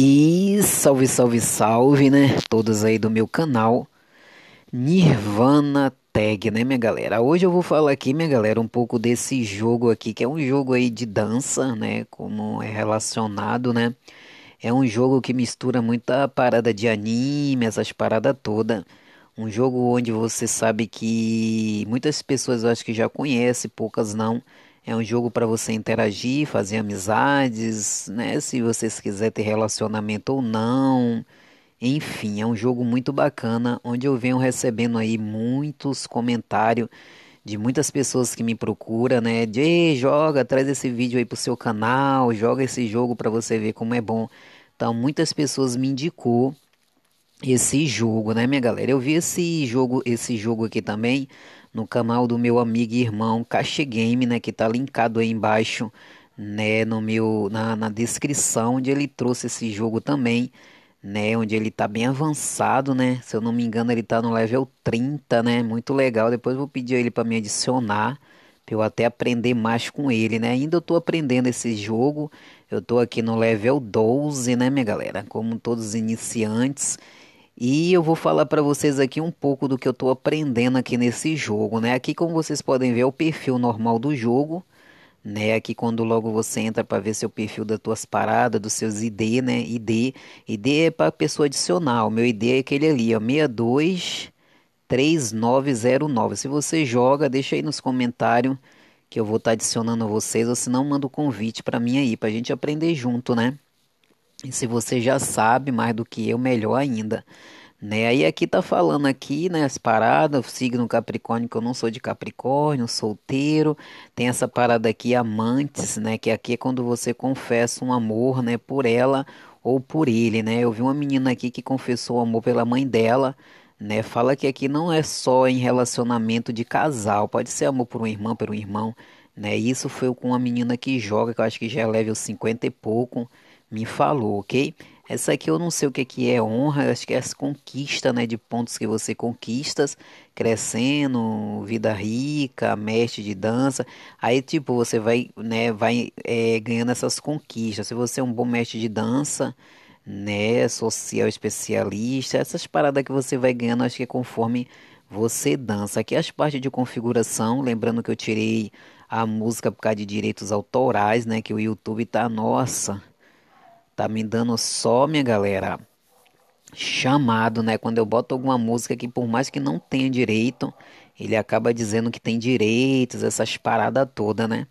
E salve, salve, salve, né? Todos aí do meu canal Nirvana Tag, né, minha galera? Hoje eu vou falar aqui, minha galera, um pouco desse jogo aqui, que é um jogo aí de dança, né? Como é relacionado, né? É um jogo que mistura muita parada de anime, essas paradas toda. Um jogo onde você sabe que muitas pessoas eu acho que já conhece, poucas não é um jogo para você interagir, fazer amizades, né? Se vocês quiserem ter relacionamento ou não. Enfim, é um jogo muito bacana, onde eu venho recebendo aí muitos comentários de muitas pessoas que me procuram, né? De joga, traz esse vídeo aí pro seu canal, joga esse jogo para você ver como é bom. Então, muitas pessoas me indicou esse jogo, né, minha galera? Eu vi esse jogo, esse jogo aqui também no canal do meu amigo e irmão Cache Game, né, que tá linkado aí embaixo, né, no meu na, na descrição onde ele trouxe esse jogo também, né, onde ele tá bem avançado, né? Se eu não me engano, ele tá no level 30, né? Muito legal. Depois vou pedir ele para me adicionar para eu até aprender mais com ele, né? Ainda eu tô aprendendo esse jogo. Eu tô aqui no level 12, né, minha galera? Como todos os iniciantes, e eu vou falar para vocês aqui um pouco do que eu estou aprendendo aqui nesse jogo, né? Aqui como vocês podem ver é o perfil normal do jogo, né? Aqui quando logo você entra para ver seu perfil das suas paradas, dos seus ID, né? ID, ID é para pessoa adicional. Meu ID é aquele ali, ó, 623909. Se você joga, deixa aí nos comentários que eu vou estar tá adicionando vocês, ou se não manda o um convite para mim aí, para a gente aprender junto, né? E se você já sabe mais do que eu, melhor ainda. Né? Aí aqui tá falando aqui, né, as paradas, signo Capricórnio, que eu não sou de Capricórnio, solteiro. Tem essa parada aqui, amantes, né, que aqui é quando você confessa um amor, né, por ela ou por ele, né? Eu vi uma menina aqui que confessou amor pela mãe dela, né? Fala que aqui não é só em relacionamento de casal, pode ser amor por uma irmã, por um irmão, né? Isso foi com uma menina que joga, que eu acho que já é level 50 e pouco, me falou, ok? Essa aqui eu não sei o que, é que é honra, acho que é as conquista, né? De pontos que você conquista, crescendo, vida rica, mestre de dança. Aí, tipo, você vai, né, vai é, ganhando essas conquistas. Se você é um bom mestre de dança, né, social especialista, essas paradas que você vai ganhando, acho que é conforme você dança. Aqui as partes de configuração, lembrando que eu tirei a música por causa de direitos autorais, né? Que o YouTube tá, nossa tá me dando só, minha galera, chamado, né? Quando eu boto alguma música que por mais que não tenha direito, ele acaba dizendo que tem direitos, essas paradas todas, né?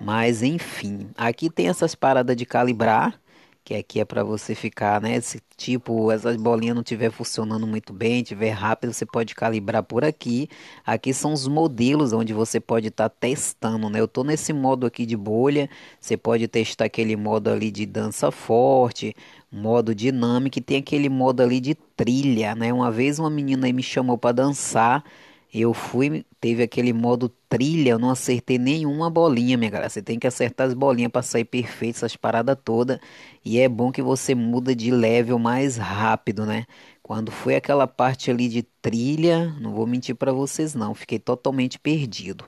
Mas enfim, aqui tem essas paradas de calibrar que aqui é para você ficar, né? Se tipo essas bolinhas não estiver funcionando muito bem, tiver rápido, você pode calibrar por aqui. Aqui são os modelos onde você pode estar tá testando, né? Eu tô nesse modo aqui de bolha, você pode testar aquele modo ali de dança forte, modo dinâmico, e tem aquele modo ali de trilha, né? Uma vez uma menina me chamou para dançar eu fui, teve aquele modo trilha, eu não acertei nenhuma bolinha, minha galera. Você tem que acertar as bolinhas para sair perfeito, essas paradas todas. E é bom que você muda de level mais rápido, né? Quando foi aquela parte ali de trilha, não vou mentir para vocês não, fiquei totalmente perdido.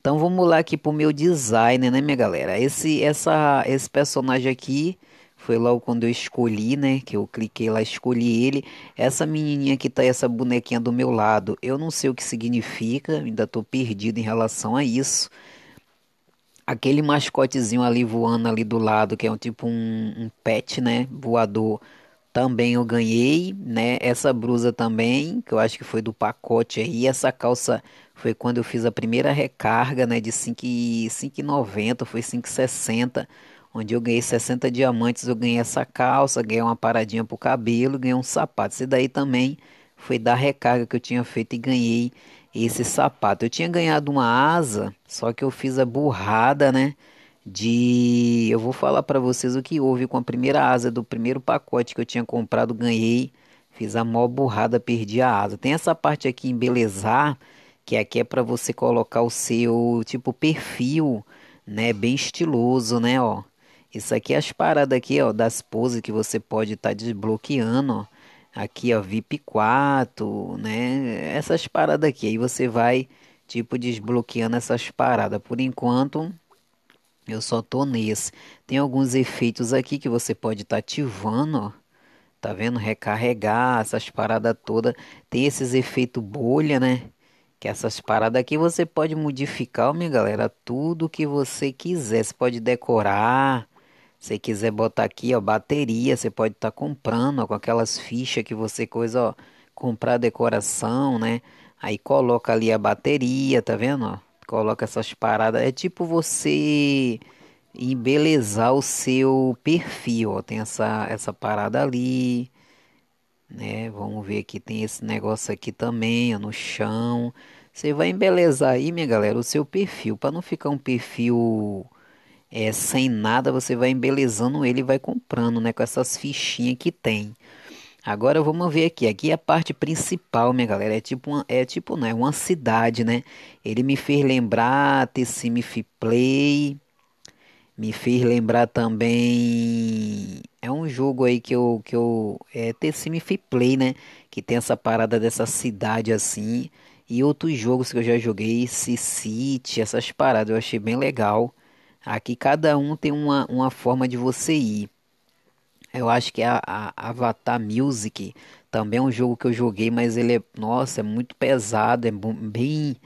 Então vamos lá aqui pro meu design, né, minha galera? Esse, essa, esse personagem aqui foi logo quando eu escolhi, né? Que eu cliquei lá, escolhi ele. Essa menininha que tá, essa bonequinha do meu lado, eu não sei o que significa, ainda tô perdido em relação a isso. Aquele mascotezinho ali voando ali do lado, que é um tipo um, um pet, né? Voador também eu ganhei, né? Essa blusa também, que eu acho que foi do pacote aí. Essa calça foi quando eu fiz a primeira recarga, né? De 5,90, foi 5,60 onde eu ganhei 60 diamantes, eu ganhei essa calça, ganhei uma paradinha pro cabelo, ganhei um sapato. Esse daí também foi da recarga que eu tinha feito e ganhei esse sapato. Eu tinha ganhado uma asa, só que eu fiz a burrada, né? De eu vou falar para vocês o que houve com a primeira asa do primeiro pacote que eu tinha comprado, ganhei, fiz a mó burrada, perdi a asa. Tem essa parte aqui embelezar, que aqui é para você colocar o seu tipo perfil, né, bem estiloso, né, ó. Isso aqui é as paradas aqui, ó, das poses que você pode estar tá desbloqueando, ó. Aqui, ó, VIP 4, né? Essas paradas aqui. Aí você vai, tipo, desbloqueando essas paradas. Por enquanto, eu só tô nesse. Tem alguns efeitos aqui que você pode estar tá ativando, ó. Tá vendo? Recarregar, essas paradas todas. Tem esses efeitos bolha, né? Que essas paradas aqui você pode modificar, minha galera, tudo que você quiser. Você pode decorar, você quiser botar aqui, ó, bateria, você pode estar tá comprando, ó, com aquelas fichas que você coisa, ó, comprar decoração, né? Aí coloca ali a bateria, tá vendo, ó? Coloca essas paradas, é tipo você embelezar o seu perfil, ó, tem essa essa parada ali, né? Vamos ver aqui, tem esse negócio aqui também, ó, no chão. Você vai embelezar aí, minha galera, o seu perfil, para não ficar um perfil é, sem nada, você vai embelezando ele e vai comprando, né? Com essas fichinhas que tem. Agora vamos ver aqui. Aqui é a parte principal, minha galera. É tipo uma, é tipo, né? Uma cidade, né? Ele me fez lembrar TCMF Play. Me fez lembrar também. É um jogo aí que eu. Que eu é TCMF Play, né? Que tem essa parada dessa cidade assim. E outros jogos que eu já joguei, Sea City, essas paradas, eu achei bem legal. Aqui cada um tem uma, uma forma de você ir. Eu acho que a, a Avatar Music também é um jogo que eu joguei, mas ele é, nossa, é muito pesado, é bem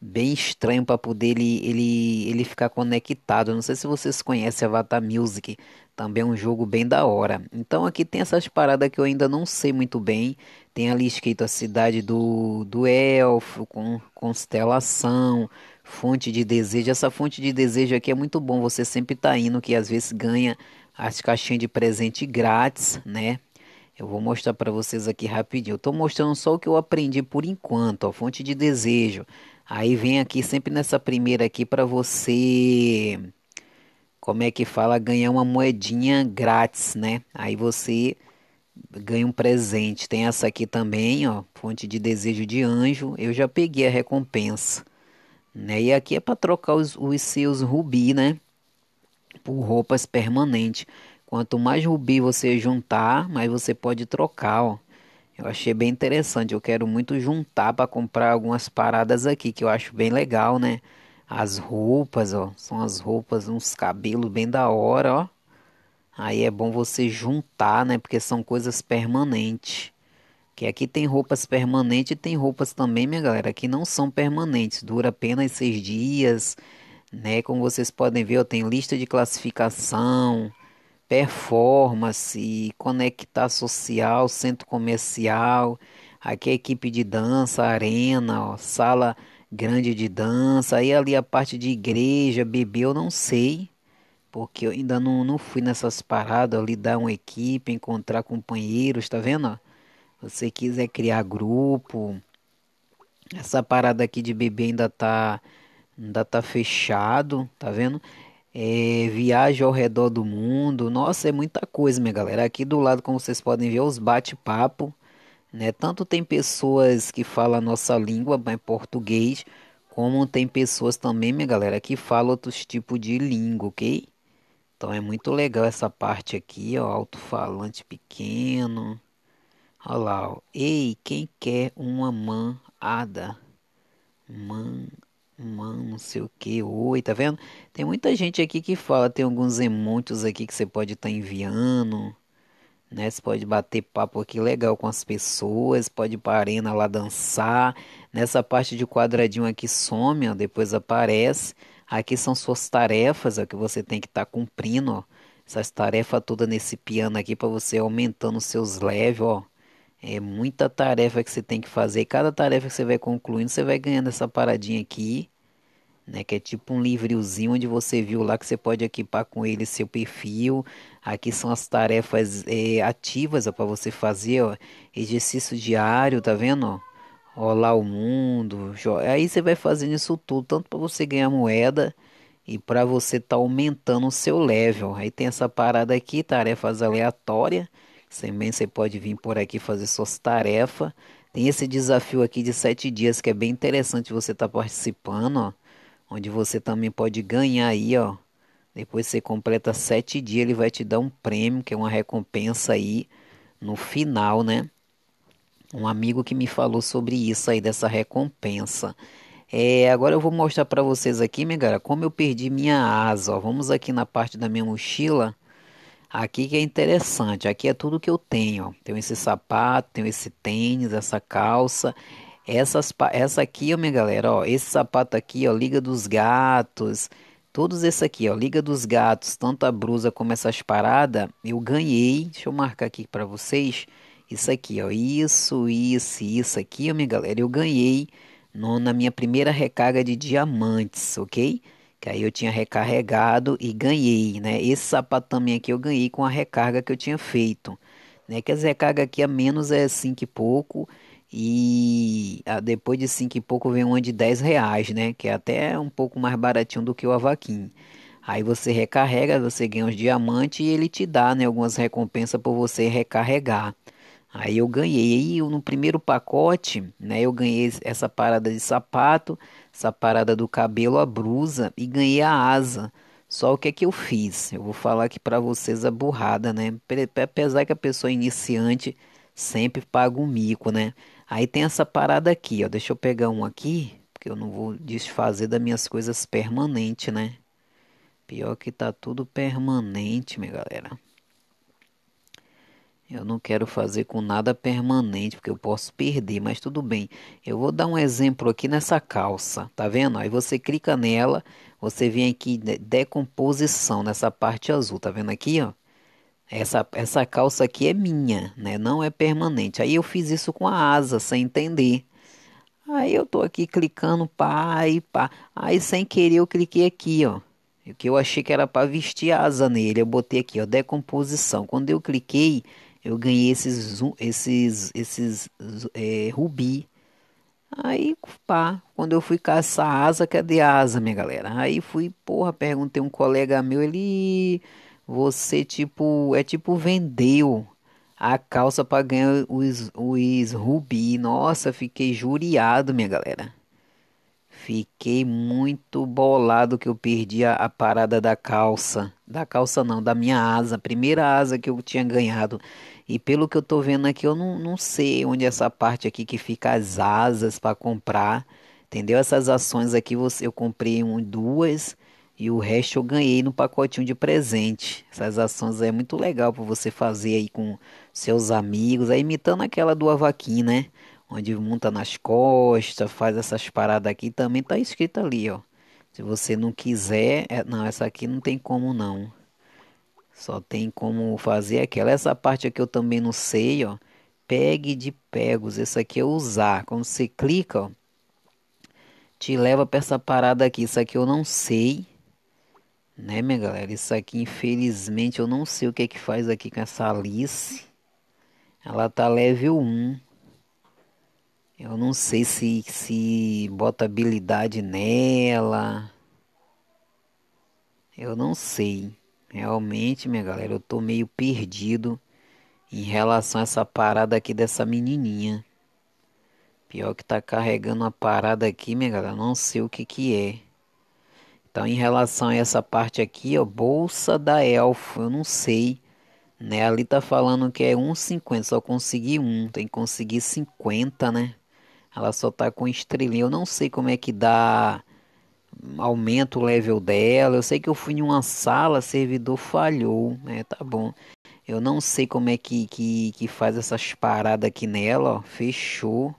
bem estranho para poder ele, ele, ele ficar conectado. Não sei se vocês conhecem Avatar Music, também é um jogo bem da hora. Então aqui tem essas paradas que eu ainda não sei muito bem. Tem ali escrito a cidade do, do elfo, com constelação, fonte de desejo. Essa fonte de desejo aqui é muito bom. Você sempre está indo que às vezes ganha as caixinhas de presente grátis, né? Eu vou mostrar para vocês aqui rapidinho. Eu tô mostrando só o que eu aprendi por enquanto, fonte de desejo. Aí vem aqui sempre nessa primeira aqui para você como é que fala, ganhar uma moedinha grátis, né? Aí você ganha um presente. Tem essa aqui também, ó, fonte de desejo de anjo. Eu já peguei a recompensa. Né? E aqui é para trocar os, os seus rubi, né? Por roupas permanentes. Quanto mais rubi você juntar, mais você pode trocar, ó. Eu achei bem interessante. Eu quero muito juntar para comprar algumas paradas aqui que eu acho bem legal, né? As roupas, ó, são as roupas, uns cabelos bem da hora, ó. Aí é bom você juntar, né? Porque são coisas permanentes. Que aqui tem roupas permanentes e tem roupas também, minha galera, que não são permanentes, dura apenas seis dias, né? Como vocês podem ver, tem lista de classificação, performance, conectar social, centro comercial, aqui é equipe de dança, arena, ó, sala grande de dança, aí ali a parte de igreja, bebê, eu não sei, porque eu ainda não, não fui nessas paradas, ali dar uma equipe, encontrar companheiros, tá vendo? Ó? você quiser criar grupo, essa parada aqui de bebê ainda tá ainda tá fechado, tá vendo? É, viaja ao redor do mundo. Nossa, é muita coisa, minha galera. Aqui do lado, como vocês podem ver, é os bate-papo, né? Tanto tem pessoas que falam a nossa língua, bem né, português, como tem pessoas também, minha galera, que falam outros tipos de língua, ok? Então é muito legal essa parte aqui, ó, alto-falante pequeno. Olá, ei, quem quer uma manada? Man, man, não sei o que, oi, tá vendo? Tem muita gente aqui que fala, tem alguns emotes aqui que você pode estar tá enviando, né? Você pode bater papo aqui legal com as pessoas, pode ir pra arena lá dançar. Nessa parte de quadradinho aqui some, ó, depois aparece. Aqui são suas tarefas, ó, que você tem que estar tá cumprindo, ó essas tarefas todas nesse piano aqui para você aumentando os seus leves, ó. É muita tarefa que você tem que fazer. Cada tarefa que você vai concluindo, você vai ganhando essa paradinha aqui, né? Que é tipo um livrilzinho onde você viu lá que você pode equipar com ele seu perfil. Aqui são as tarefas é, ativas para você fazer, ó. Exercício diário, tá vendo? Ó? Olá o mundo. Aí você vai fazendo isso tudo, tanto para você ganhar moeda e para você estar tá aumentando o seu level. Aí tem essa parada aqui, tarefas aleatórias também você pode vir por aqui fazer suas tarefas. Tem esse desafio aqui de sete dias que é bem interessante você estar tá participando, ó, onde você também pode ganhar aí, ó. Depois você completa sete dias, ele vai te dar um prêmio, que é uma recompensa aí no final, né? Um amigo que me falou sobre isso aí, dessa recompensa. É, agora eu vou mostrar para vocês aqui, minha galera, como eu perdi minha asa. Ó. Vamos aqui na parte da minha mochila. Aqui que é interessante, aqui é tudo que eu tenho. Tenho esse sapato, tenho esse tênis, essa calça, essas, essa aqui, ó, minha galera, ó, esse sapato aqui, ó, Liga dos Gatos, todos esses aqui, ó, Liga dos Gatos, tanto a brusa como essas paradas, eu ganhei. Deixa eu marcar aqui para vocês. Isso aqui, ó, isso, isso, isso aqui, ó, minha galera, eu ganhei no, na minha primeira recarga de diamantes, ok? que aí eu tinha recarregado e ganhei, né? Esse sapato também aqui eu ganhei com a recarga que eu tinha feito, né? Que as recargas aqui a menos é 5 e pouco e depois de 5 e pouco vem uma de 10 reais, né? Que é até um pouco mais baratinho do que o Avaquim. Aí você recarrega, você ganha os diamantes e ele te dá né, algumas recompensas por você recarregar. Aí eu ganhei. Aí eu, no primeiro pacote, né, eu ganhei essa parada de sapato, essa parada do cabelo, a brusa e ganhei a asa. Só o que é que eu fiz? Eu vou falar aqui para vocês a burrada, né? Apesar que a pessoa iniciante sempre paga um mico, né? Aí tem essa parada aqui, ó. Deixa eu pegar um aqui, porque eu não vou desfazer das minhas coisas permanente, né? Pior que tá tudo permanente, minha galera. Eu não quero fazer com nada permanente, porque eu posso perder, mas tudo bem. Eu vou dar um exemplo aqui nessa calça, tá vendo? Aí você clica nela, você vem aqui decomposição nessa parte azul, tá vendo aqui, ó? Essa, essa calça aqui é minha, né? Não é permanente. Aí eu fiz isso com a asa, sem entender. Aí eu tô aqui clicando pá e pá. Aí sem querer eu cliquei aqui, ó. O que eu achei que era para vestir asa nele, eu botei aqui, ó, decomposição. Quando eu cliquei, eu ganhei esses esses esses é, rubi. Aí, pá, quando eu fui caçar asa, cadê a asa, minha galera? Aí fui, porra, perguntei um colega meu, ele você tipo é tipo vendeu a calça para ganhar os, os rubi. Nossa, fiquei juriado, minha galera. Fiquei muito bolado que eu perdi a, a, parada da calça. Da calça não, da minha asa. primeira asa que eu tinha ganhado. E pelo que eu tô vendo aqui, eu não, não sei onde essa parte aqui que fica as asas para comprar. Entendeu? Essas ações aqui você, eu comprei um, duas e o resto eu ganhei no pacotinho de presente. Essas ações é muito legal para você fazer aí com seus amigos, aí é imitando aquela do Avaquim, né? Onde monta nas costas, faz essas paradas aqui, também tá escrito ali, ó. Se você não quiser, é, não, essa aqui não tem como não. Só tem como fazer aquela. Essa parte aqui eu também não sei, ó. Pegue de pegos. Essa aqui é usar. Quando você clica, ó, te leva para essa parada aqui. Isso aqui eu não sei. Né, minha galera? Isso aqui, infelizmente, eu não sei o que é que faz aqui com essa Alice. Ela tá level 1. Eu não sei se, se bota habilidade nela. Eu não sei. Realmente, minha galera, eu tô meio perdido em relação a essa parada aqui dessa menininha. Pior que tá carregando a parada aqui, minha galera, não sei o que que é. Então, em relação a essa parte aqui, ó, bolsa da elfo, eu não sei. Né? Ali tá falando que é 1,50, só consegui um, tem que conseguir 50, né? Ela só tá com estrelinha, eu não sei como é que dá aumenta o level dela. Eu sei que eu fui em uma sala, servidor falhou, né? Tá bom. Eu não sei como é que, que, que faz essas paradas aqui nela, ó. Fechou.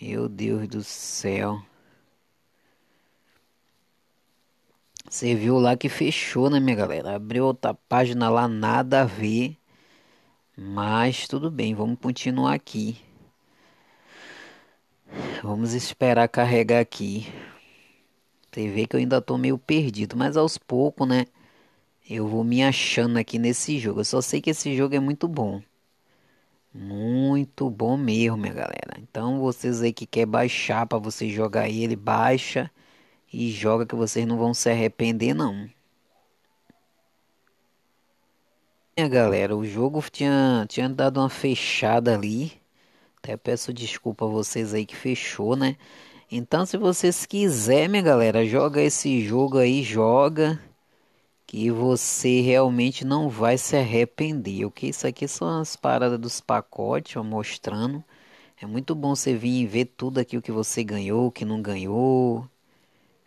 Meu Deus do céu. Você viu lá que fechou, né, minha galera? Abriu outra página lá, nada a ver. Mas tudo bem, vamos continuar aqui. Vamos esperar carregar aqui. Você vê que eu ainda tô meio perdido, mas aos poucos, né? Eu vou me achando aqui nesse jogo. Eu só sei que esse jogo é muito bom. Muito bom mesmo, minha galera. Então vocês aí que quer baixar para você jogar ele, baixa e joga que vocês não vão se arrepender não. Minha galera, o jogo tinha, tinha dado uma fechada ali. Até peço desculpa a vocês aí que fechou, né? Então, se vocês quiserem, minha galera, joga esse jogo aí, joga. Que você realmente não vai se arrepender, ok? Isso aqui são as paradas dos pacotes, ó, mostrando. É muito bom você vir e ver tudo aqui o que você ganhou, o que não ganhou.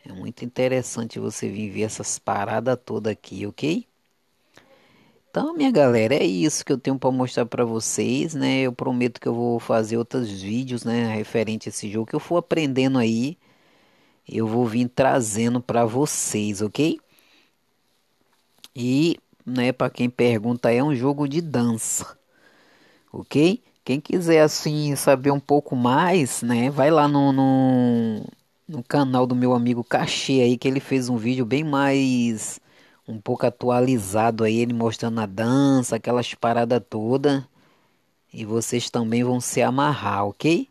É muito interessante você vir ver essas paradas todas aqui, ok? Então, minha galera, é isso que eu tenho para mostrar para vocês, né? Eu prometo que eu vou fazer outros vídeos, né, referente a esse jogo que eu for aprendendo aí. Eu vou vir trazendo para vocês, OK? E, né, para quem pergunta, é um jogo de dança. OK? Quem quiser assim saber um pouco mais, né, vai lá no, no, no canal do meu amigo Cachê aí que ele fez um vídeo bem mais um pouco atualizado aí, ele mostrando a dança, aquelas paradas todas. E vocês também vão se amarrar, ok?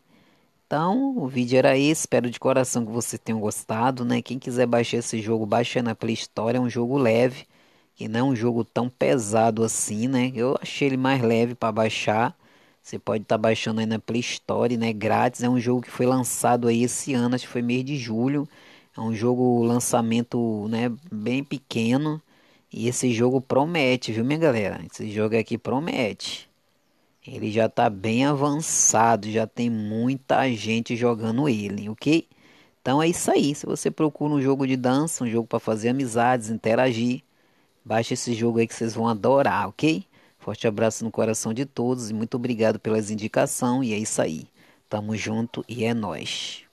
Então, o vídeo era esse. Espero de coração que vocês tenham gostado, né? Quem quiser baixar esse jogo, baixa na Play Store. É um jogo leve, que não é um jogo tão pesado assim, né? Eu achei ele mais leve para baixar. Você pode estar tá baixando aí na Play Store, né? Grátis. É um jogo que foi lançado aí esse ano, acho que foi mês de julho. É um jogo lançamento né, bem pequeno. E esse jogo promete, viu minha galera? Esse jogo aqui promete. Ele já tá bem avançado, já tem muita gente jogando ele, ok? Então é isso aí. Se você procura um jogo de dança, um jogo para fazer amizades, interagir, baixa esse jogo aí que vocês vão adorar, ok? Forte abraço no coração de todos e muito obrigado pelas indicações. E é isso aí. Tamo junto e é nós.